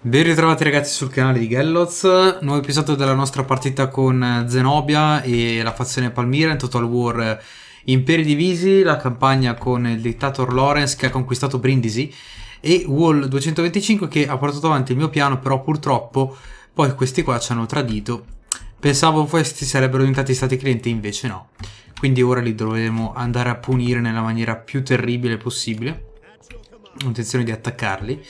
Ben ritrovati ragazzi sul canale di Gelloz, nuovo episodio della nostra partita con Zenobia e la fazione Palmira in Total War Imperi Divisi, la campagna con il dittator Lawrence che ha conquistato Brindisi e Wall 225 che ha portato avanti il mio piano però purtroppo poi questi qua ci hanno tradito. Pensavo questi sarebbero diventati stati clienti invece no, quindi ora li dovremo andare a punire nella maniera più terribile possibile. Ho intenzione di attaccarli.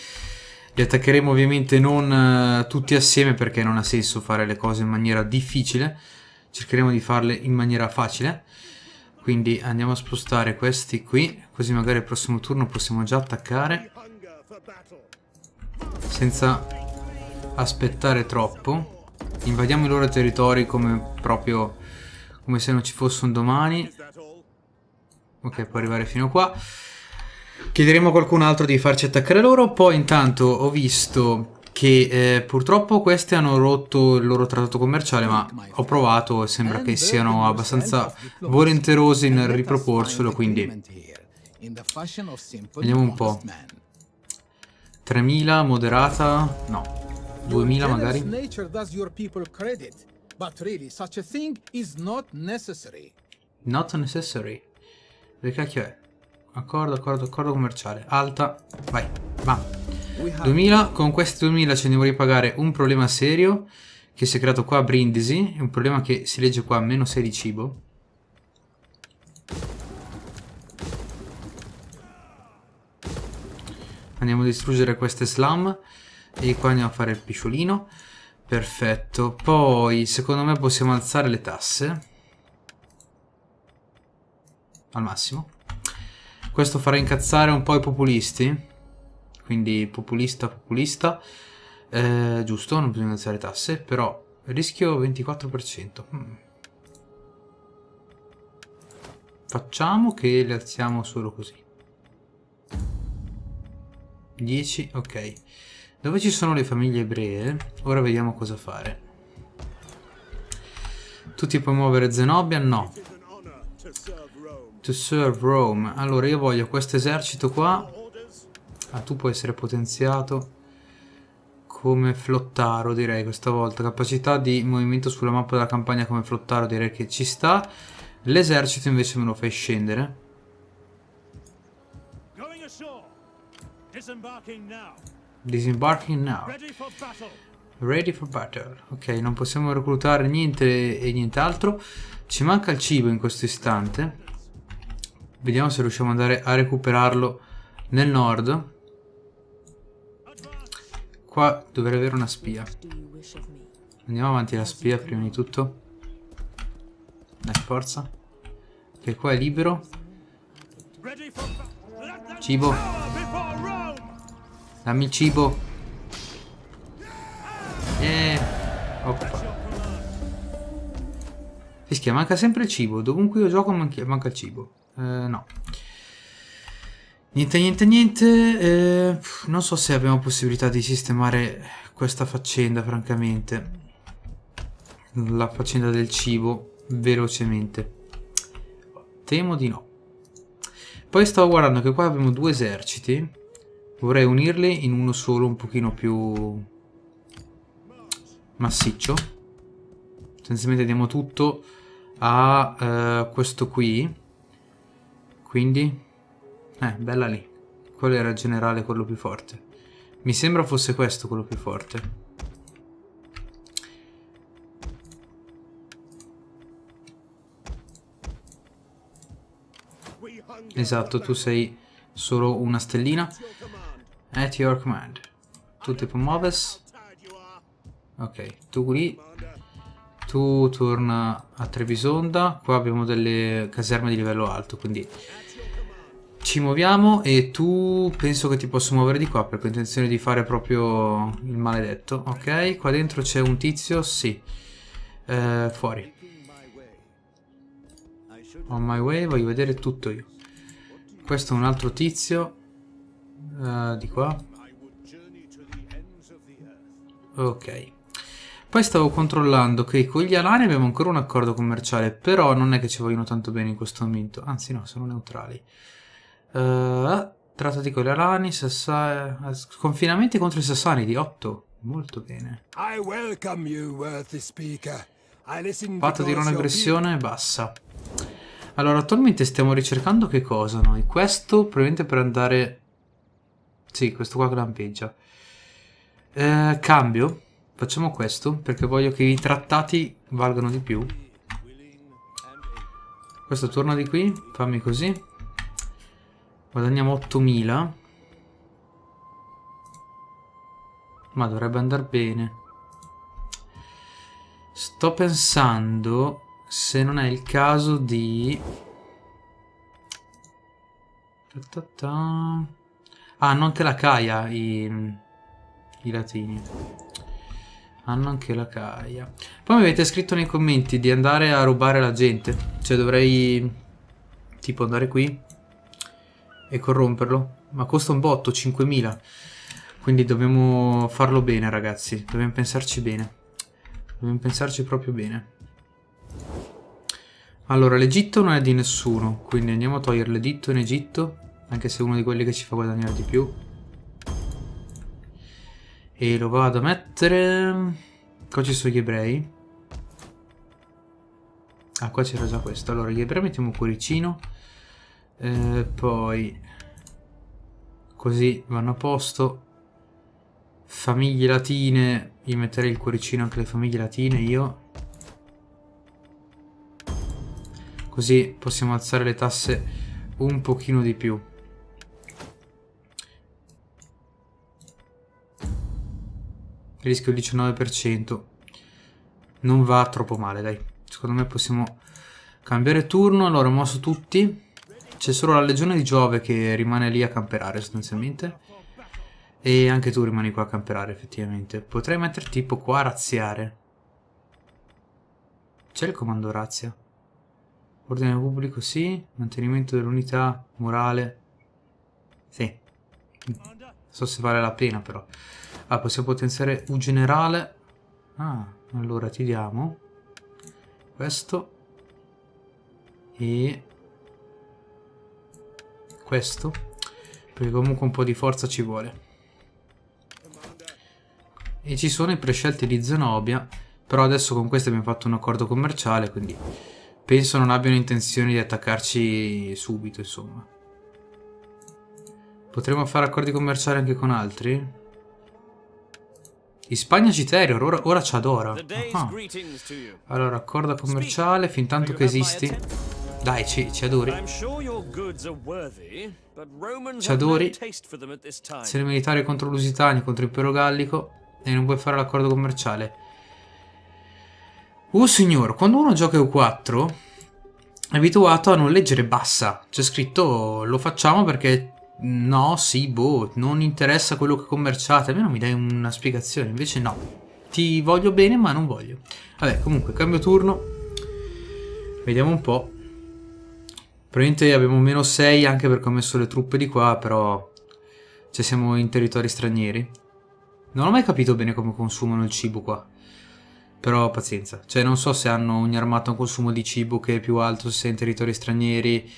Li attaccheremo ovviamente non eh, tutti assieme perché non ha senso fare le cose in maniera difficile. Cercheremo di farle in maniera facile. Quindi andiamo a spostare questi qui, così magari il prossimo turno possiamo già attaccare. Senza aspettare troppo. Invadiamo i loro territori come proprio come se non ci fosse un domani. Ok, può arrivare fino a qua. Chiederemo a qualcun altro di farci attaccare loro. Poi intanto ho visto che eh, purtroppo questi hanno rotto il loro trattato commerciale, ma ho provato e sembra che siano abbastanza volenterosi nel riproporcelo, quindi vediamo un po'. 3000 moderata? No. 2000 magari? Not necessary. Che cacchio è? Accordo, accordo, accordo commerciale. Alta. Vai. Va. 2000. Con questi 2000 ci andiamo a ripagare un problema serio che si è creato qua a Brindisi. È un problema che si legge qua meno 6 di cibo. Andiamo a distruggere queste slam. E qua andiamo a fare il pisciolino. Perfetto. Poi, secondo me possiamo alzare le tasse. Al massimo. Questo farà incazzare un po' i populisti. Quindi populista, populista. Eh, giusto, non bisogna alzare tasse, però rischio 24%. Hmm. Facciamo che le alziamo solo così. 10, ok. Dove ci sono le famiglie ebree? Ora vediamo cosa fare. Tutti ti puoi muovere Zenobia? No. To serve Rome. Allora io voglio questo esercito qua. Ah, tu puoi essere potenziato come flottaro direi questa volta. Capacità di movimento sulla mappa della campagna come flottaro direi che ci sta. L'esercito invece me lo fai scendere. Disembarking now. Ready for battle. Ok, non possiamo reclutare niente e nient'altro. Ci manca il cibo in questo istante. Vediamo se riusciamo ad andare a recuperarlo nel nord. Qua dovrei avere una spia. Andiamo avanti la spia prima di tutto. Dai, forza. Che qua è libero. Cibo. Dammi il cibo. Eh. Oppa. Fischia, manca sempre il cibo. Dovunque io gioco manca il cibo. Eh, no. Niente, niente, niente. Eh, non so se abbiamo possibilità di sistemare questa faccenda, francamente. La faccenda del cibo, velocemente. Temo di no. Poi stavo guardando che qua abbiamo due eserciti. Vorrei unirli in uno solo un pochino più massiccio. Essenzialmente diamo tutto a uh, questo qui quindi eh bella lì quello era il generale quello più forte mi sembra fosse questo quello più forte esatto tu sei solo una stellina at your command tu ti muoves ok tu lì tu torna a Trevisonda, qua abbiamo delle caserme di livello alto, quindi ci muoviamo e tu penso che ti posso muovere di qua perché ho intenzione di fare proprio il maledetto, ok? Qua dentro c'è un tizio, sì, eh, fuori. On my way, voglio vedere tutto io. Questo è un altro tizio, eh, di qua. Ok. Poi stavo controllando che con gli Alani abbiamo ancora un accordo commerciale, però non è che ci vogliono tanto bene in questo momento, anzi no, sono neutrali. Uh, trattati con gli Alani, Sassai... confinamenti contro i Sassanidi, 8. Molto bene. Patto di non aggressione bassa. Allora, attualmente stiamo ricercando che cosa noi? Questo probabilmente per andare... Sì, questo qua clampeggia. Eh, cambio. cambio. Facciamo questo perché voglio che i trattati valgano di più. Questo torna di qui, fammi così. Guadagniamo 8000. Ma dovrebbe andare bene. Sto pensando se non è il caso di... Ta ta ta. Ah, non te la caia i, i latini. Hanno anche la caia. Poi mi avete scritto nei commenti di andare a rubare la gente. Cioè dovrei tipo andare qui e corromperlo. Ma costa un botto, 5.000. Quindi dobbiamo farlo bene ragazzi. Dobbiamo pensarci bene. Dobbiamo pensarci proprio bene. Allora, l'Egitto non è di nessuno, quindi andiamo a togliere l'Egitto in Egitto, anche se è uno di quelli che ci fa guadagnare di più. E lo vado a mettere... Qua ci sono gli ebrei. Ah, qua c'era già questo. Allora, gli ebrei mettiamo un cuoricino. Eh, poi... Così vanno a posto. Famiglie latine. Gli metterei il cuoricino anche le famiglie latine, io. Così possiamo alzare le tasse un pochino di più. rischio il 19%. Non va troppo male, dai. Secondo me possiamo cambiare turno. Allora, ho mosso tutti. C'è solo la legione di Giove che rimane lì a camperare sostanzialmente. E anche tu rimani qua a camperare effettivamente. Potrei mettere tipo qua a razziare. C'è il comando razzia. Ordine pubblico sì. Mantenimento dell'unità morale. Sì. Non so se vale la pena però. Ah, possiamo potenziare un generale. Ah, allora ti diamo questo e questo. Perché comunque un po' di forza ci vuole. E ci sono i prescelti di Zenobia. Però adesso con questo abbiamo fatto un accordo commerciale, quindi penso non abbiano intenzione di attaccarci subito, insomma. Potremmo fare accordi commerciali anche con altri? Spagna Giterior, ora, ora ci adora. Ah. Allora, accordo commerciale, fin tanto che esisti. Dai, ci, ci adori. Ci adori. Azione militare contro Lusitania, contro l'impero gallico. E non vuoi fare l'accordo commerciale. Oh signor, quando uno gioca EU4 è abituato a non leggere bassa. C'è scritto lo facciamo perché No, sì, boh, non interessa quello che commerciate, almeno mi dai una spiegazione, invece no. Ti voglio bene, ma non voglio. Vabbè, comunque, cambio turno. Vediamo un po'. Probabilmente abbiamo meno 6 anche perché ho messo le truppe di qua, però... Cioè, siamo in territori stranieri. Non ho mai capito bene come consumano il cibo qua. Però pazienza. Cioè, non so se hanno ogni armata un consumo di cibo che è più alto se sei in territori stranieri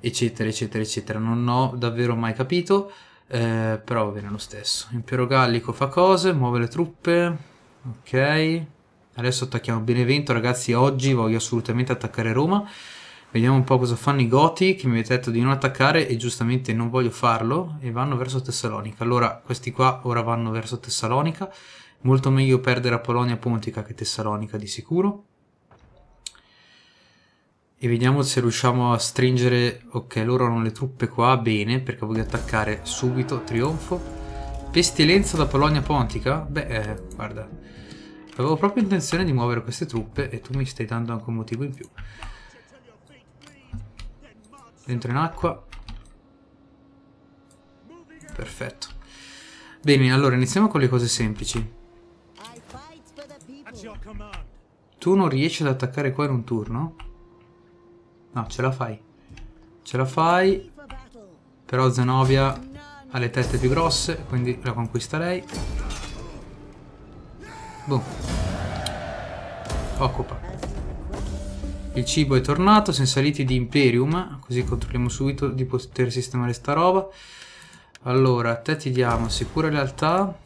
eccetera, eccetera, eccetera. Non ho davvero mai capito, eh, però va bene lo stesso. Impero Gallico fa cose, muove le truppe, ok. Adesso attacchiamo Benevento, ragazzi, oggi voglio assolutamente attaccare Roma. Vediamo un po' cosa fanno i Goti, che mi avete detto di non attaccare e giustamente non voglio farlo, e vanno verso Tessalonica. Allora, questi qua ora vanno verso Tessalonica. Molto meglio perdere a Polonia Pontica che Tessalonica di sicuro e vediamo se riusciamo a stringere ok loro hanno le truppe qua bene perché voglio attaccare subito trionfo pestilenza da Polonia Pontica beh eh, guarda avevo proprio intenzione di muovere queste truppe e tu mi stai dando anche un motivo in più dentro in acqua perfetto bene allora iniziamo con le cose semplici tu non riesci ad attaccare qua in un turno No, ce la fai. Ce la fai. Però Zenobia ha le teste più grosse, quindi la conquista lei. Boom. Occupa. Il cibo è tornato, siamo saliti di Imperium, così controlliamo subito di poter sistemare sta roba. Allora, a te ti diamo sicura lealtà.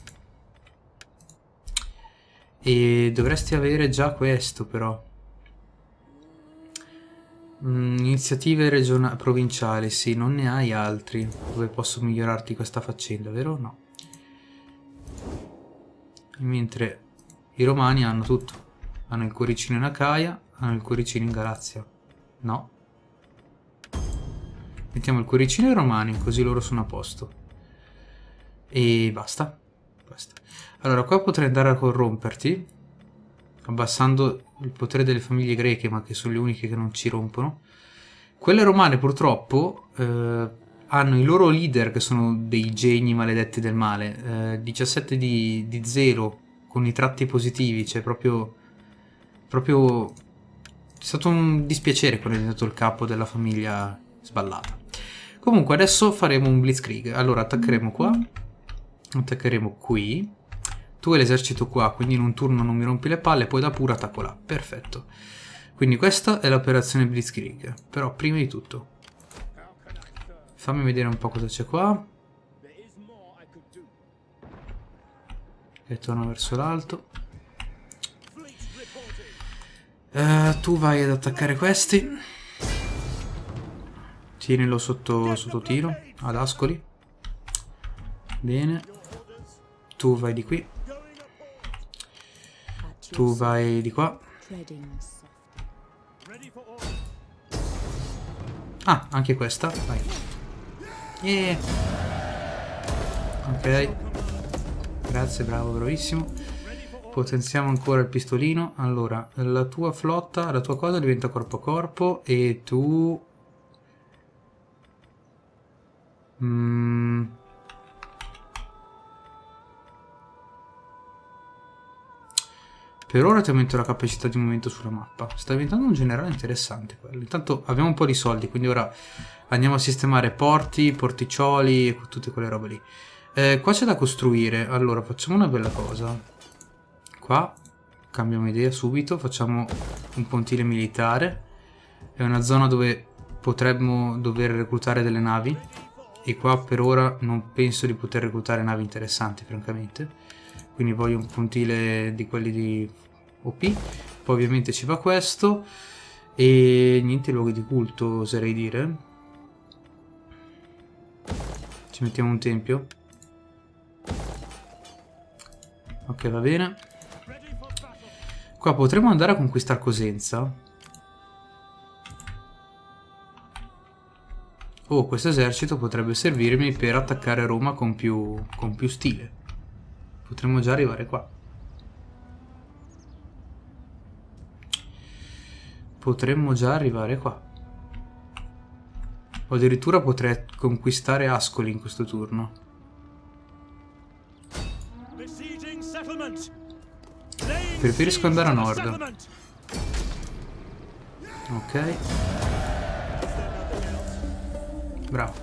E dovresti avere già questo però. Mm, iniziative regionali, provinciali, sì, non ne hai altri dove posso migliorarti questa faccenda, vero o no? Mentre i romani hanno tutto. Hanno il cuoricino in Acaia, hanno il cuoricino in Galazia. No. Mettiamo il cuoricino ai romani, così loro sono a posto. E basta. basta. Allora, qua potrei andare a corromperti abbassando il potere delle famiglie greche, ma che sono le uniche che non ci rompono. Quelle romane purtroppo eh, hanno i loro leader che sono dei geni maledetti del male, eh, 17 di, di 0 con i tratti positivi, cioè proprio... proprio è stato un dispiacere quando è diventato il capo della famiglia sballata. Comunque adesso faremo un blitzkrieg. Allora attaccheremo qua. Attaccheremo qui tu hai l'esercito qua, quindi in un turno non mi rompi le palle, poi da pure attacco là, perfetto. Quindi questa è l'operazione Blitzkrieg, però prima di tutto, fammi vedere un po' cosa c'è qua. E torno verso l'alto. Uh, tu vai ad attaccare questi. Tienilo sotto, sotto tiro, ad ascoli. Bene. Tu vai di qui. Tu vai di qua. Ah, anche questa. Vai. Yeah. Ok. Grazie, bravo, bravissimo. Potenziamo ancora il pistolino. Allora, la tua flotta, la tua cosa diventa corpo a corpo e tu... Mmm... Per ora ti aumento la capacità di movimento sulla mappa. Sta diventando un generale interessante quello. Intanto abbiamo un po' di soldi, quindi ora andiamo a sistemare porti, porticcioli e tutte quelle robe lì. Eh, qua c'è da costruire. Allora, facciamo una bella cosa. Qua cambiamo idea subito, facciamo un pontile militare. È una zona dove potremmo dover reclutare delle navi. E qua per ora non penso di poter reclutare navi interessanti, francamente quindi voglio un puntile di quelli di OP poi ovviamente ci va questo e niente luoghi di culto oserei dire ci mettiamo un tempio ok va bene qua potremmo andare a conquistare Cosenza oh questo esercito potrebbe servirmi per attaccare Roma con più, con più stile potremmo già arrivare qua. Potremmo già arrivare qua. O addirittura potrei conquistare Ascoli in questo turno. Preferisco andare a nord. Ok. Bravo.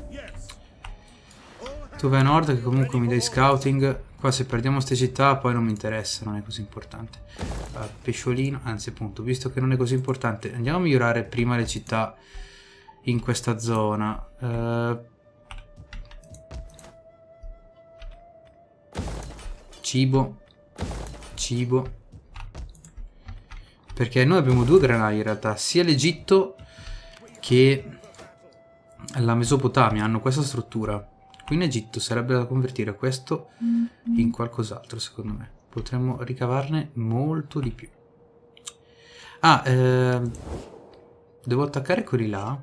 Tu vai a nord che comunque mi dai scouting Qua se perdiamo queste città poi non mi interessa, non è così importante. Uh, pesciolino, anzi appunto, visto che non è così importante, andiamo a migliorare prima le città in questa zona. Uh, cibo, cibo. Perché noi abbiamo due granai in realtà, sia l'Egitto che la Mesopotamia hanno questa struttura qui in Egitto sarebbe da convertire questo mm-hmm. in qualcos'altro, secondo me. Potremmo ricavarne molto di più. Ah, eh, devo attaccare quelli là.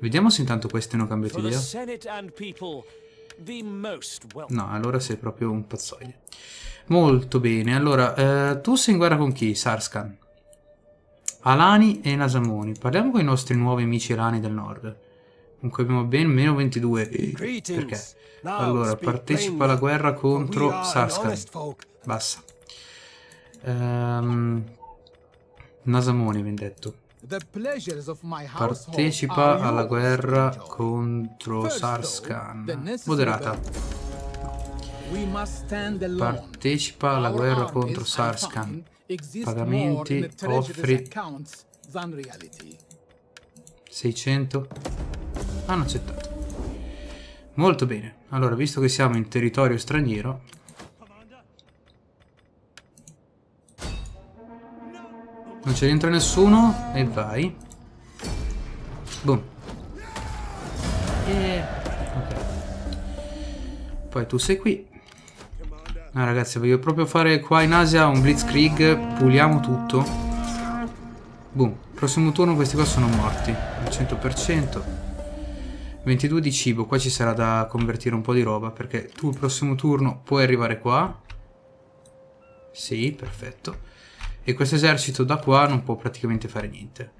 Vediamo se intanto questi hanno cambiato idea. No, allora sei proprio un pazzoide. Molto bene, allora, eh, tu sei in guerra con chi, Sarskan? Alani e Nasamoni. Parliamo con i nostri nuovi amici Alani del nord. Comunque abbiamo ben meno 22. Perché? Allora, partecipa alla guerra contro Saskar. Basta. Um, Nasamone, ben detto. Partecipa alla guerra contro Sarskan. Moderata. Partecipa alla guerra contro Sarskan. Pagamenti, offri 600 hanno accettato. Molto bene. Allora, visto che siamo in territorio straniero... Non c'è dentro nessuno e vai. Boom. E... Eh, ok. Poi tu sei qui. Ah ragazzi, voglio proprio fare qua in Asia un Blitzkrieg. Puliamo tutto. Boom. Prossimo turno questi qua sono morti. Al 100%. 22 di cibo, qua ci sarà da convertire un po' di roba perché tu il prossimo turno puoi arrivare qua. Sì, perfetto. E questo esercito da qua non può praticamente fare niente.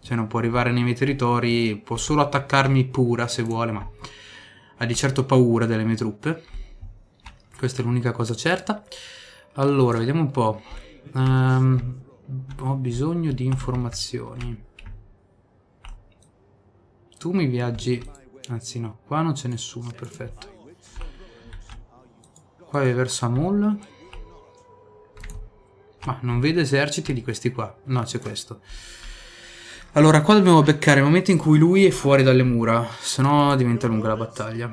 Cioè non può arrivare nei miei territori, può solo attaccarmi pura se vuole, ma ha di certo paura delle mie truppe. Questa è l'unica cosa certa. Allora, vediamo un po'. Um, ho bisogno di informazioni tu mi viaggi anzi no qua non c'è nessuno perfetto qua è verso Amul ma non vedo eserciti di questi qua no c'è questo allora qua dobbiamo beccare il momento in cui lui è fuori dalle mura se no diventa lunga la battaglia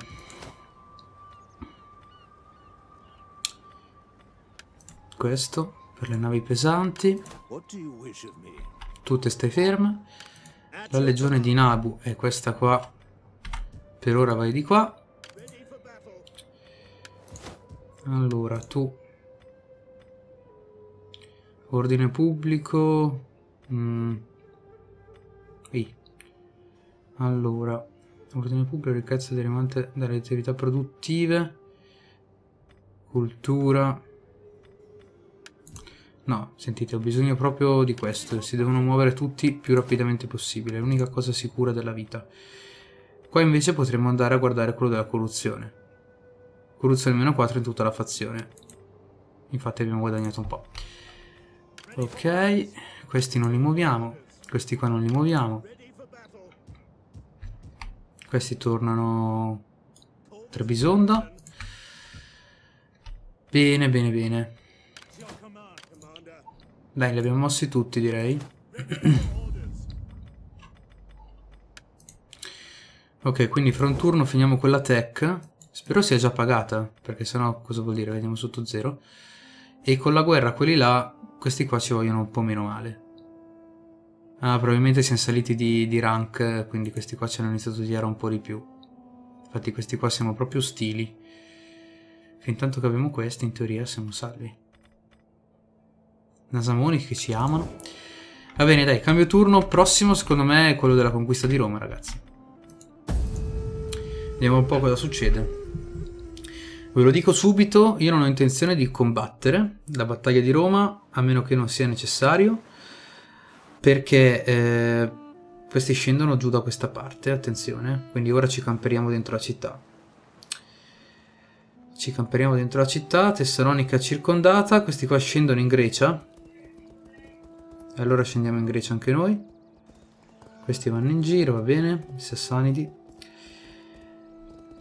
questo per le navi pesanti tutte stai ferma la legione di Nabu è questa qua. Per ora vai di qua. Allora, tu. Ordine pubblico. Mm. Allora, ordine pubblico, ricchezza derivante dalle attività produttive. Cultura. No, sentite, ho bisogno proprio di questo. Si devono muovere tutti più rapidamente possibile. È l'unica cosa sicura della vita. Qua invece potremmo andare a guardare quello della corruzione. Corruzione meno 4 in tutta la fazione. Infatti abbiamo guadagnato un po'. Ok, questi non li muoviamo. Questi qua non li muoviamo. Questi tornano... Trebisonda. Bene, bene, bene. Dai, li abbiamo mossi tutti, direi. ok, quindi fra un turno finiamo quella tech. Spero sia già pagata, perché sennò cosa vuol dire? Vediamo sotto zero. E con la guerra quelli là, questi qua ci vogliono un po' meno male. Ah, probabilmente siamo saliti di, di rank, quindi questi qua ci hanno iniziato a odiare un po' di più. Infatti questi qua siamo proprio stili. Fintanto che abbiamo questi, in teoria siamo salvi. Nasamoni che ci amano. Va bene, dai, cambio turno. Prossimo, secondo me, è quello della conquista di Roma, ragazzi. Vediamo un po' cosa succede. Ve lo dico subito, io non ho intenzione di combattere la battaglia di Roma, a meno che non sia necessario, perché eh, questi scendono giù da questa parte, attenzione. Quindi ora ci camperiamo dentro la città ci camperiamo dentro la città, Tessalonica circondata, questi qua scendono in Grecia, allora scendiamo in Grecia anche noi. Questi vanno in giro, va bene. Sassanidi.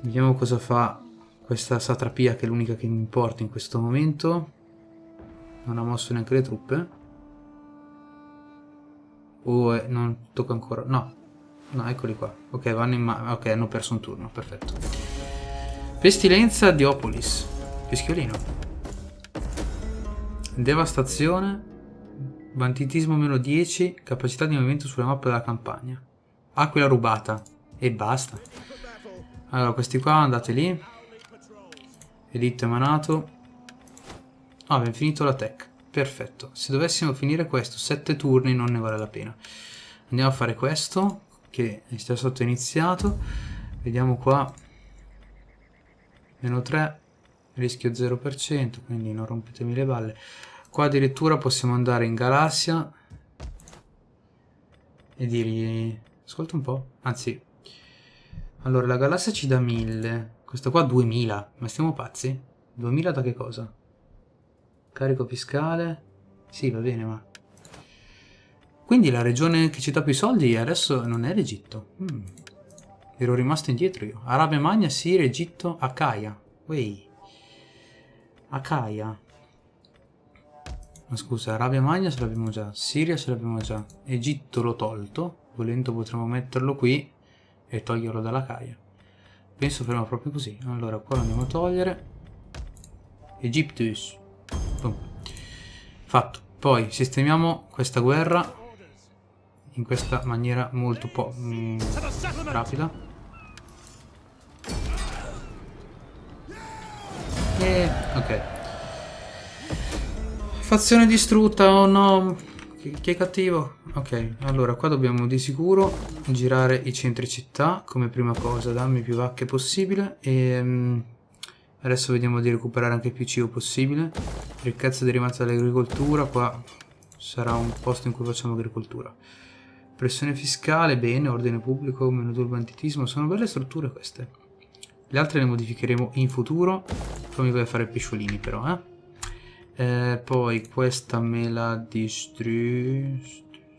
Vediamo cosa fa questa satrapia che è l'unica che mi importa in questo momento. Non ha mosso neanche le truppe. Oh, eh, non tocca ancora. No. No, eccoli qua. Ok, vanno in mano. Ok, hanno perso un turno. Perfetto. Pestilenza Diopolis. Fischioline. Devastazione. Vantitismo meno 10, capacità di movimento sulla mappa della campagna. Aquila rubata. E basta. Allora, questi qua andate lì. Editto emanato. Ah, abbiamo finito la tech. Perfetto. Se dovessimo finire questo, 7 turni non ne vale la pena. Andiamo a fare questo, che è già sotto iniziato. Vediamo qua. Meno 3, rischio 0%, quindi non rompetemi le balle. Qua addirittura possiamo andare in galassia e dirgli... Ascolta un po'. Anzi, allora la galassia ci dà 1000. Questo qua 2000. Ma stiamo pazzi? 2000 da che cosa? Carico fiscale? Sì, va bene, ma... Quindi la regione che ci dà più soldi adesso non è l'Egitto. Mm. Ero rimasto indietro io. Arabia Magna, Siria, Egitto, Acaia. Wey. Acaia. Ma scusa, Arabia Magna ce l'abbiamo già, Siria ce l'abbiamo già, Egitto l'ho tolto, volendo potremmo metterlo qui e toglierlo dalla caia. Penso fermo proprio così. Allora, qua lo andiamo a togliere. Egyptus. Boom. Fatto. Poi sistemiamo questa guerra in questa maniera molto po' mh, mm, rapida. E, ok. Fazione distrutta, oh no. Che cattivo? Ok, allora qua dobbiamo di sicuro girare i centri città come prima cosa, dammi più vacche possibile e ehm, adesso vediamo di recuperare anche più cibo possibile. Ricchezza derivante dall'agricoltura, qua sarà un posto in cui facciamo agricoltura. Pressione fiscale, bene, ordine pubblico, meno turbo antitismo, sono belle strutture queste. Le altre le modificheremo in futuro, poi mi voglio fare pesciolini però, eh eh, poi questa me la distru...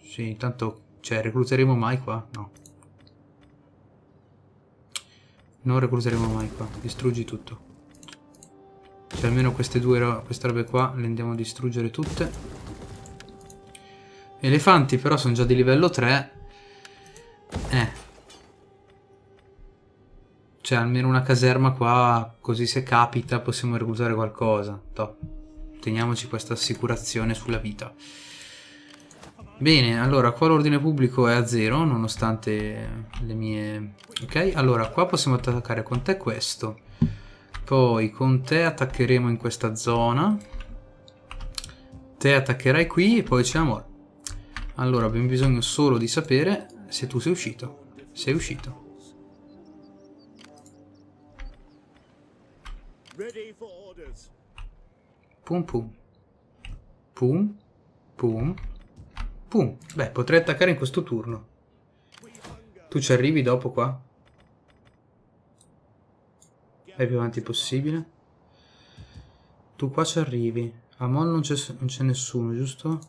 Sì, intanto... Cioè, recluteremo mai qua? No. Non recluteremo mai qua. Distruggi tutto. Cioè, almeno queste due queste robe qua le andiamo a distruggere tutte. Elefanti però sono già di livello 3. Eh. Cioè, almeno una caserma qua, così se capita possiamo reclutare qualcosa. Top teniamoci questa assicurazione sulla vita. Bene, allora qua l'ordine pubblico è a zero, nonostante le mie... Ok, allora qua possiamo attaccare con te questo. Poi con te attaccheremo in questa zona. Te attaccherai qui e poi c'è Amor. Allora abbiamo bisogno solo di sapere se tu sei uscito. Sei uscito. Ready for orders. Pum pum. Pum. Pum. Pum. Beh, potrei attaccare in questo turno. Tu ci arrivi dopo qua? Vai più avanti possibile. Tu qua ci arrivi. A Mon non c'è nessuno, giusto?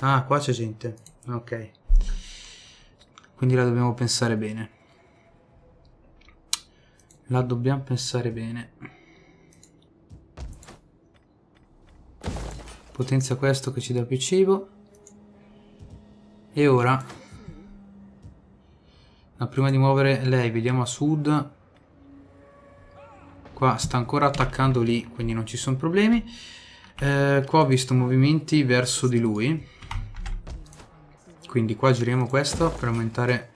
Ah, qua c'è gente. Ok. Quindi la dobbiamo pensare bene. La dobbiamo pensare bene. Potenzia questo che ci dà più cibo. E ora, ma prima di muovere lei, vediamo a sud. Qua sta ancora attaccando lì, quindi non ci sono problemi. Eh, qua ho visto movimenti verso di lui. Quindi qua giriamo questo per aumentare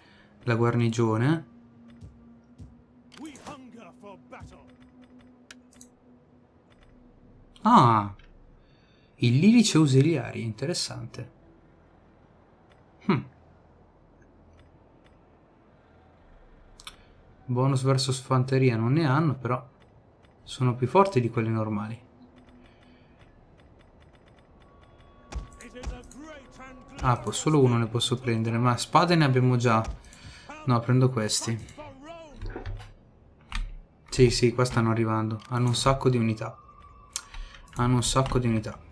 la guarnigione. Ah, il lirice ausiliari, interessante. Hm. Bonus versus fanteria non ne hanno, però sono più forti di quelli normali. Ah, solo uno ne posso prendere, ma spade ne abbiamo già. No, prendo questi. Sì, sì, qua stanno arrivando. Hanno un sacco di unità. Hanno un sacco di unità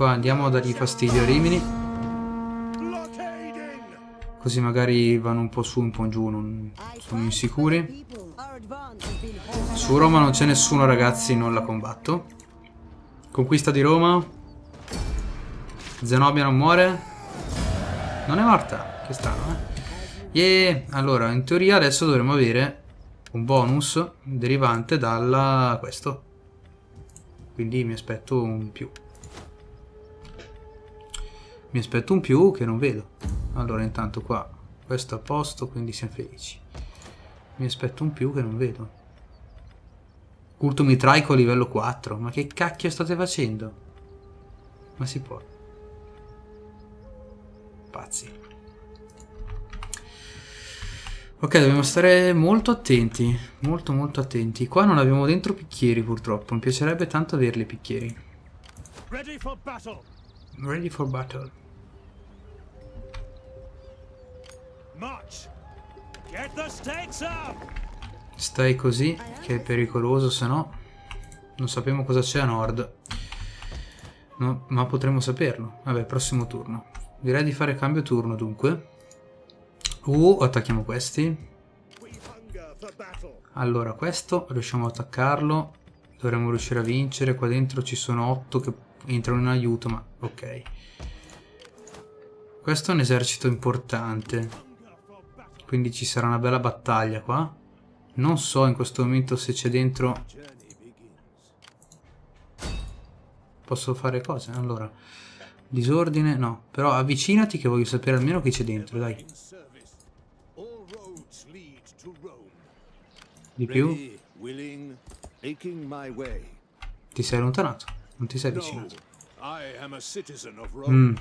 qua andiamo a dargli fastidio a Rimini Così magari vanno un po' su un po' giù Non sono insicuri Su Roma non c'è nessuno ragazzi Non la combatto Conquista di Roma Zenobia non muore Non è morta Che strano eh yeah. Allora in teoria adesso dovremmo avere Un bonus derivante dalla Questo Quindi mi aspetto un più mi aspetto un più che non vedo allora intanto qua questo è a posto quindi siamo felici mi aspetto un più che non vedo culto mitraico a livello 4 ma che cacchio state facendo ma si può pazzi ok dobbiamo stare molto attenti molto molto attenti qua non abbiamo dentro picchieri purtroppo mi piacerebbe tanto averli i picchieri Ready for battle. Ready for battle. March. Get the stakes up. Stai così, che è pericoloso, se no non sappiamo cosa c'è a nord. No, ma potremmo saperlo. Vabbè, prossimo turno. Direi di fare cambio turno, dunque. Uh, attacchiamo questi. Allora, questo riusciamo a attaccarlo. Dovremmo riuscire a vincere. Qua dentro ci sono 8 che entrano in aiuto, ma ok. Questo è un esercito importante. Quindi ci sarà una bella battaglia qua. Non so in questo momento se c'è dentro... Posso fare cose? Allora... Disordine? No. Però avvicinati che voglio sapere almeno chi c'è dentro, dai. Di più? Ti sei allontanato. Non ti sei avvicinato. Mm.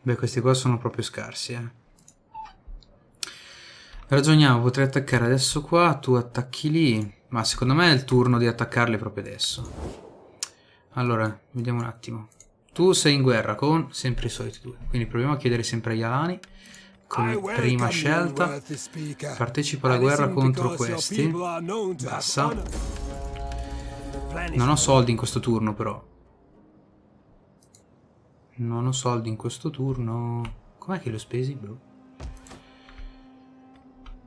Beh, questi qua sono proprio scarsi, eh. Ragioniamo, potrei attaccare adesso qua, tu attacchi lì. Ma secondo me è il turno di attaccarli proprio adesso. Allora, vediamo un attimo. Tu sei in guerra con sempre i soliti due. Quindi proviamo a chiedere sempre agli Alani come prima scelta partecipa alla guerra contro questi bassa non ho soldi in questo turno però. Non ho soldi in questo turno. Com'è che li ho spesi, bro?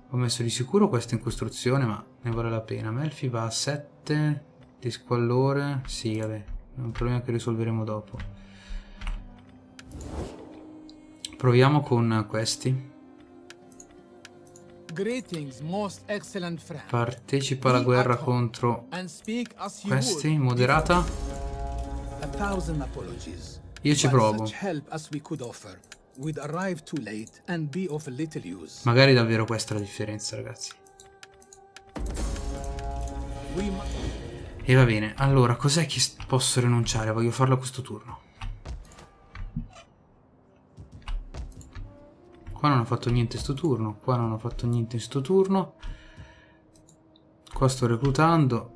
Ho messo di sicuro questo in costruzione, ma ne vale la pena. Melfi va a 7 di squallore. Sì, vabbè, è un problema che risolveremo dopo. Proviamo con questi. Partecipa alla guerra contro questi, moderata. Io ci provo. Magari davvero questa è la differenza, ragazzi. E va bene, allora cos'è che posso rinunciare? Voglio farlo a questo turno. Qua non ho fatto niente sto turno, qua non ho fatto niente sto turno. Qua sto reclutando.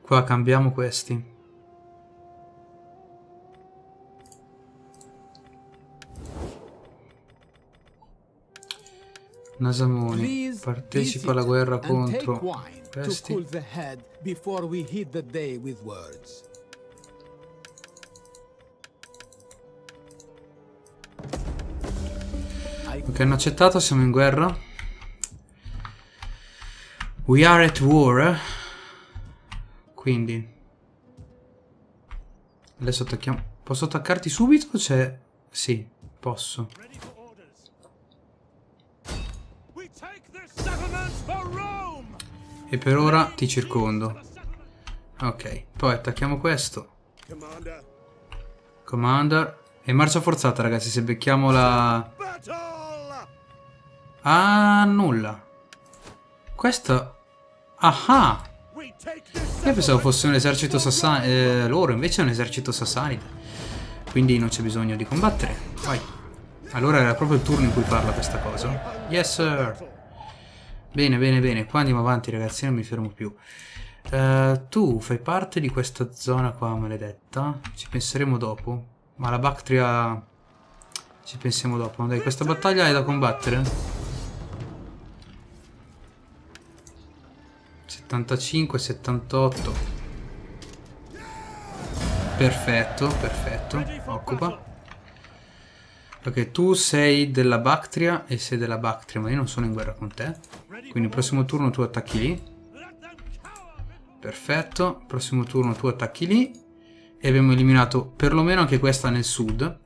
Qua cambiamo questi. Nasamoni partecipa alla guerra contro questi. Ok, hanno accettato, siamo in guerra. We are at war. Quindi. Adesso attacchiamo. Posso attaccarti subito? Cioè... Sì, posso. E per ora ti circondo. Ok, poi attacchiamo questo. Commander. E marcia forzata, ragazzi, se becchiamo la... Ah, nulla. Questo... Ah! Io pensavo fosse un esercito sassanide. Eh, loro, invece è un esercito sassanide. Quindi non c'è bisogno di combattere. Vai. Allora era proprio il turno in cui parla questa cosa. Yes, sir. Bene, bene, bene. Qua andiamo avanti, ragazzi. Non mi fermo più. Uh, tu fai parte di questa zona qua maledetta. Ci penseremo dopo. Ma la Bactria... Ci pensiamo dopo. Dai, questa battaglia è da combattere. 75, 78. Perfetto, perfetto. Occupa. Ok, tu sei della Bactria e sei della Bactria, ma io non sono in guerra con te. Quindi il prossimo turno tu attacchi lì. Perfetto, prossimo turno tu attacchi lì. E abbiamo eliminato perlomeno anche questa nel sud.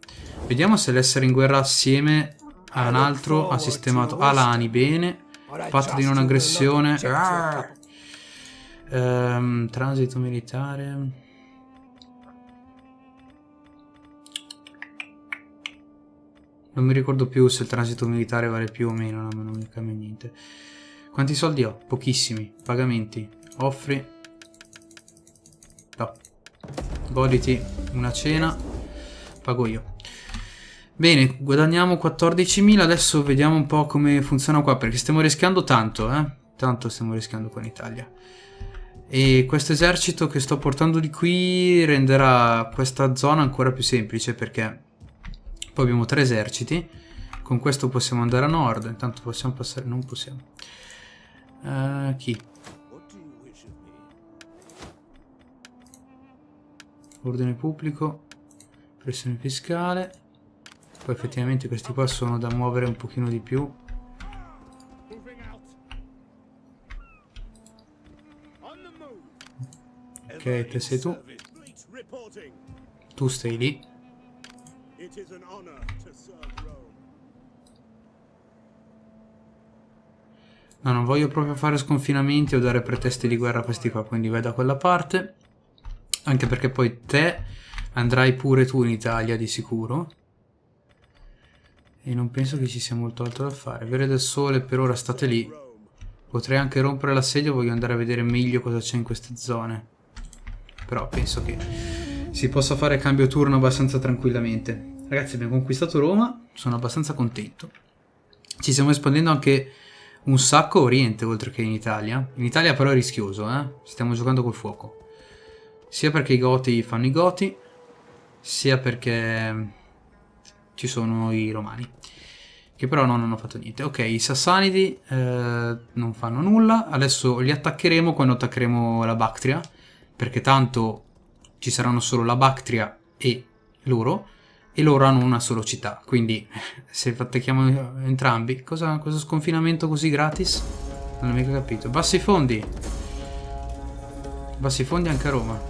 Vediamo se l'essere in guerra assieme a un altro ha sistemato Alani bene. Patto di non aggressione. Arr! Um, transito militare. Non mi ricordo più se il transito militare vale più o meno, no, non mi cambia niente. Quanti soldi ho? Pochissimi. Pagamenti. Offri. No. Goditi una cena. Pago io. Bene, guadagniamo 14.000, adesso vediamo un po' come funziona qua, perché stiamo rischiando tanto, eh? Tanto stiamo rischiando con in Italia e questo esercito che sto portando di qui renderà questa zona ancora più semplice perché poi abbiamo tre eserciti con questo possiamo andare a nord intanto possiamo passare non possiamo uh, chi ordine pubblico pressione fiscale poi effettivamente questi qua sono da muovere un pochino di più Ok, te sei tu. Tu stai lì. No, non voglio proprio fare sconfinamenti o dare pretesti di guerra a questi qua, quindi vai da quella parte. Anche perché poi te andrai pure tu in Italia di sicuro. E non penso che ci sia molto altro da fare. Vere del sole, per ora state lì. Potrei anche rompere l'assedio, voglio andare a vedere meglio cosa c'è in queste zone però penso che si possa fare cambio turno abbastanza tranquillamente. Ragazzi abbiamo conquistato Roma, sono abbastanza contento. Ci stiamo espandendo anche un sacco a Oriente oltre che in Italia. In Italia però è rischioso, eh? stiamo giocando col fuoco. Sia perché i goti fanno i goti, sia perché ci sono i romani che però non hanno fatto niente. Ok, i sassanidi eh, non fanno nulla, adesso li attaccheremo quando attaccheremo la Bactria, perché tanto ci saranno solo la Bactria e loro, e loro hanno una solo città, quindi se attacchiamo entrambi, cosa, questo sconfinamento così gratis? Non ho mica capito. Bassi fondi! Bassi fondi anche a Roma.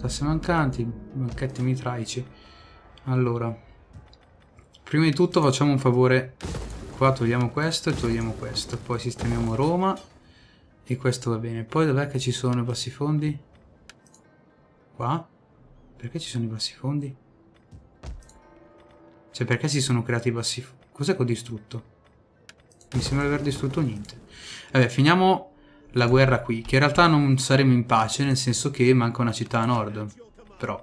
Tasse mancanti, banchetti mitraici. Allora, prima di tutto facciamo un favore. Qua togliamo questo e togliamo questo, poi sistemiamo Roma e questo va bene. Poi dov'è che ci sono i bassi fondi? Qua? Perché ci sono i bassi fondi? Cioè perché si sono creati i bassi fondi? Cos'è che ho distrutto? Mi sembra aver distrutto niente. Vabbè, finiamo la guerra qui, che in realtà non saremo in pace, nel senso che manca una città a nord, però.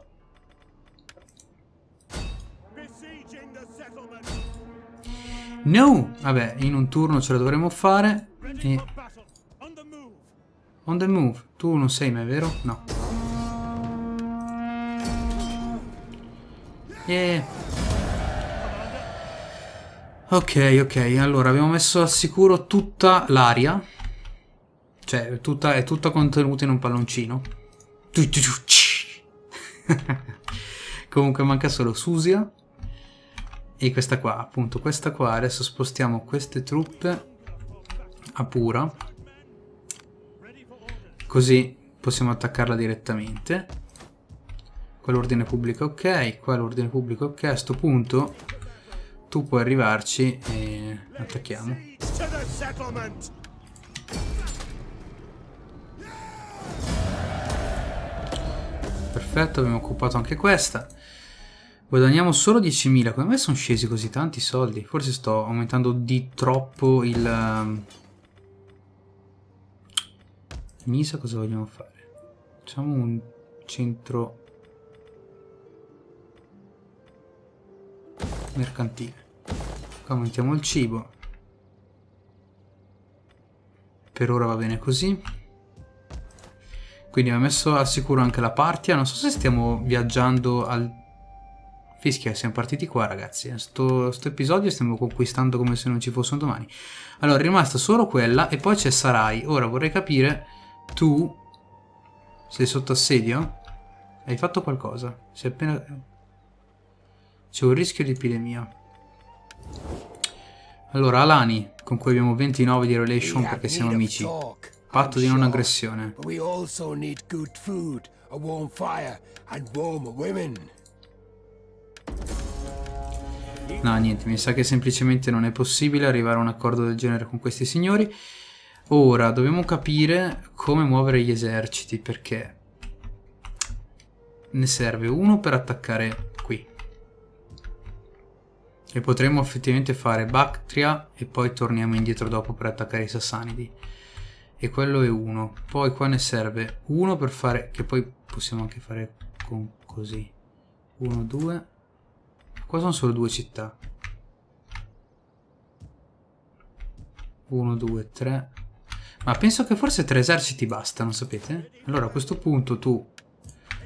No! Vabbè, in un turno ce la dovremo fare e On the move. Tu non sei mai vero? No. Yeah. Ok, ok. Allora, abbiamo messo al sicuro tutta l'aria. Cioè, è tutta, è tutta contenuta in un palloncino. Comunque manca solo Susia. E questa qua, appunto, questa qua. Adesso spostiamo queste truppe a Pura Così possiamo attaccarla direttamente. Qua l'ordine pubblico ok, qua l'ordine pubblico ok. A questo punto tu puoi arrivarci e attacchiamo. Perfetto, abbiamo occupato anche questa. Guadagniamo solo 10.000. Come mai sono scesi così tanti soldi? Forse sto aumentando di troppo il ehm, Nisa cosa vogliamo fare? Facciamo un centro mercantile. Aumentiamo il cibo. Per ora va bene così. Quindi ha messo al sicuro anche la partia. Non so se stiamo viaggiando al... Fischia, siamo partiti qua ragazzi. Sto, sto episodio stiamo conquistando come se non ci fossero domani. Allora, è rimasta solo quella e poi c'è Sarai. Ora vorrei capire tu sei sotto assedio? Hai fatto qualcosa. Sei appena... C'è un rischio di epidemia. Allora, Alani, con cui abbiamo 29 di relation perché siamo amici. Patto di non aggressione. Ma anche di e No, niente, mi sa che semplicemente non è possibile arrivare a un accordo del genere con questi signori. Ora, dobbiamo capire come muovere gli eserciti, perché ne serve uno per attaccare qui. E potremmo effettivamente fare Bactria e poi torniamo indietro dopo per attaccare i Sassanidi. E quello è uno. Poi qua ne serve uno per fare... che poi possiamo anche fare con così. Uno, due... Qua sono solo due città. Uno, due, tre... Ma penso che forse tre eserciti bastano, sapete? Allora a questo punto tu,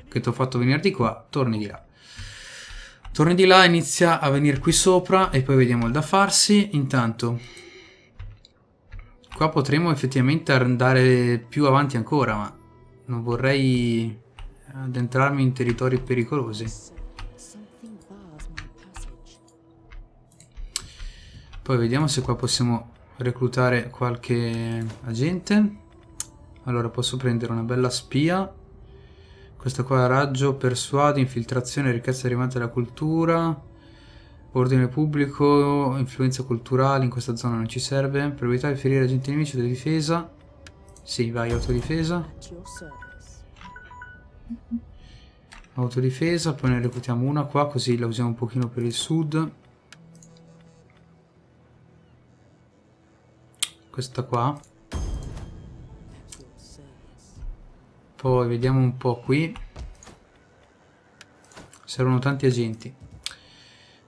che ti ho fatto venire di qua, torni di là. Torni di là, inizia a venire qui sopra e poi vediamo il da farsi. Intanto, qua potremmo effettivamente andare più avanti ancora, ma non vorrei addentrarmi in territori pericolosi. Poi vediamo se qua possiamo reclutare qualche agente. Allora posso prendere una bella spia. Questa qua raggio, persuado, infiltrazione, ricchezza derivante dalla cultura, ordine pubblico, influenza culturale, in questa zona non ci serve. Probabilità di ferire agenti nemici della difesa. Sì, vai, autodifesa. Autodifesa, poi ne reclutiamo una qua, così la usiamo un pochino per il sud. questa qua poi vediamo un po' qui servono tanti agenti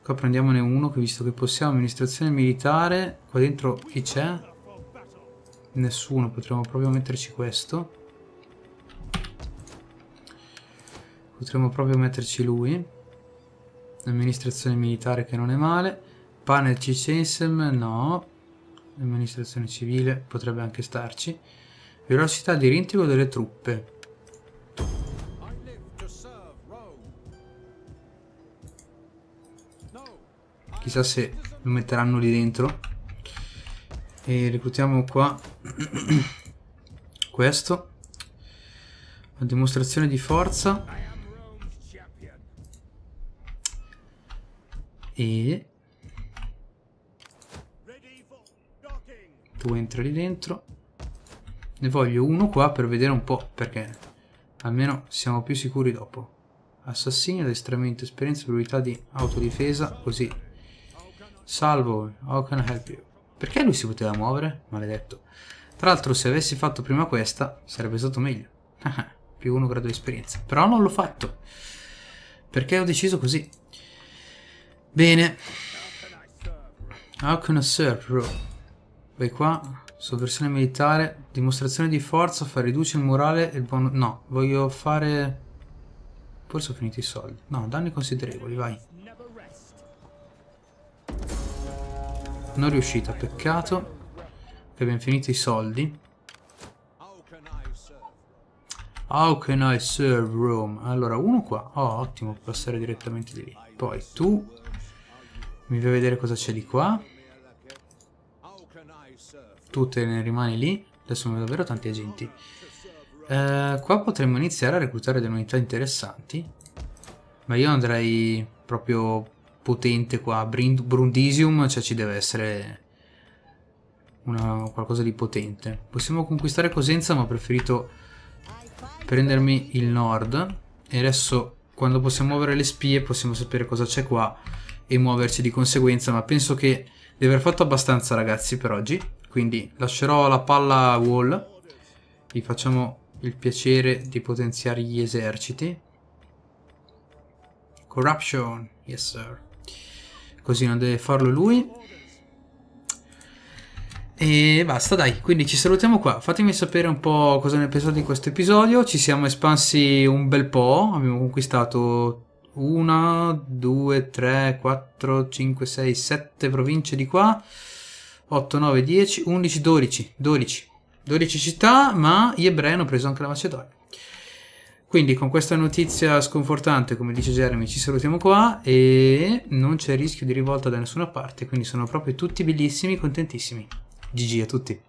qua prendiamone uno che visto che possiamo amministrazione militare qua dentro chi c'è? nessuno potremmo proprio metterci questo potremmo proprio metterci lui amministrazione militare che non è male panel c no amministrazione civile, potrebbe anche starci. Velocità di rintico delle truppe. Chissà se lo metteranno lì dentro. E reclutiamo qua questo. La dimostrazione di forza. E tu entri lì dentro ne voglio uno qua per vedere un po' perché almeno siamo più sicuri dopo assassino addestramento esperienza probabilità di autodifesa così salvo how can I help you perché lui si poteva muovere? maledetto tra l'altro se avessi fatto prima questa sarebbe stato meglio ah, ah, più uno grado di esperienza però non l'ho fatto perché ho deciso così bene how can I serve bro Vai qua, sovversione militare, dimostrazione di forza, fa riduce il morale e il buono... No, voglio fare... Forse ho finito i soldi. No, danni considerevoli, vai. Non riuscita, peccato. Che abbiamo finito i soldi. How can I serve Rome? Allora, uno qua. Oh, ottimo, passare direttamente di lì. Poi tu. Mi vai a vedere cosa c'è di qua tu te ne rimani lì, adesso sono davvero tanti agenti. Eh, qua potremmo iniziare a reclutare delle unità interessanti, ma io andrei proprio potente qua, Brind Brundisium, cioè ci deve essere una, qualcosa di potente. Possiamo conquistare Cosenza, ma ho preferito prendermi il nord. E adesso, quando possiamo muovere le spie, possiamo sapere cosa c'è qua e muoverci di conseguenza. Ma penso che di aver fatto abbastanza, ragazzi, per oggi. Quindi lascerò la palla a Wall. Gli facciamo il piacere di potenziare gli eserciti. Corruption, yes sir. Così non deve farlo lui. E basta dai, quindi ci salutiamo qua, fatemi sapere un po' cosa ne pensate di questo episodio, ci siamo espansi un bel po', abbiamo conquistato 1, 2, 3, 4, 5, 6, 7 province di qua, 8, 9, 10, 11, 12, 12, 12 città, ma gli ebrei hanno preso anche la Macedonia. Quindi con questa notizia sconfortante, come dice Jeremy, ci salutiamo qua e non c'è rischio di rivolta da nessuna parte, quindi sono proprio tutti bellissimi, contentissimi. GG a tutti.